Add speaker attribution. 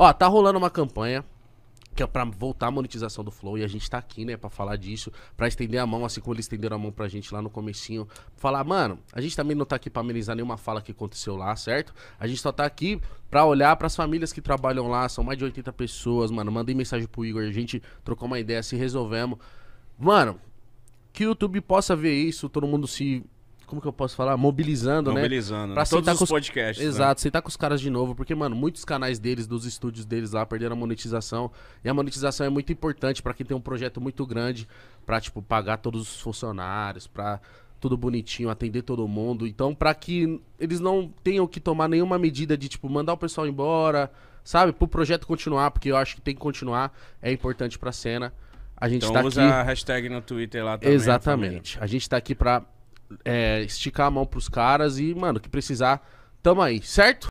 Speaker 1: Ó, tá rolando uma campanha que é pra voltar a monetização do Flow e a gente tá aqui, né, pra falar disso, pra estender a mão, assim como eles estenderam a mão pra gente lá no comecinho, falar, mano, a gente também não tá aqui pra amenizar nenhuma fala que aconteceu lá, certo? A gente só tá aqui pra olhar pras famílias que trabalham lá, são mais de 80 pessoas, mano, mandei mensagem pro Igor, a gente trocou uma ideia, se assim, resolvemos. Mano, que o YouTube possa ver isso, todo mundo se como que eu posso falar? Mobilizando, Mobilizando né? Mobilizando. Pra né? todos os os podcasts. Né? Exato, sentar com os caras de novo, porque, mano, muitos canais deles, dos estúdios deles lá, perderam a monetização. E a monetização é muito importante para quem tem um projeto muito grande, pra, tipo, pagar todos os funcionários, pra tudo bonitinho, atender todo mundo. Então, para que eles não tenham que tomar nenhuma medida de, tipo, mandar o pessoal embora, sabe? Pro projeto continuar, porque eu acho que tem que continuar, é importante pra cena. A gente então tá usa aqui... a
Speaker 2: hashtag no Twitter lá também. Exatamente.
Speaker 1: A gente tá aqui pra é, esticar a mão pros caras e, mano, que precisar, tamo aí, certo?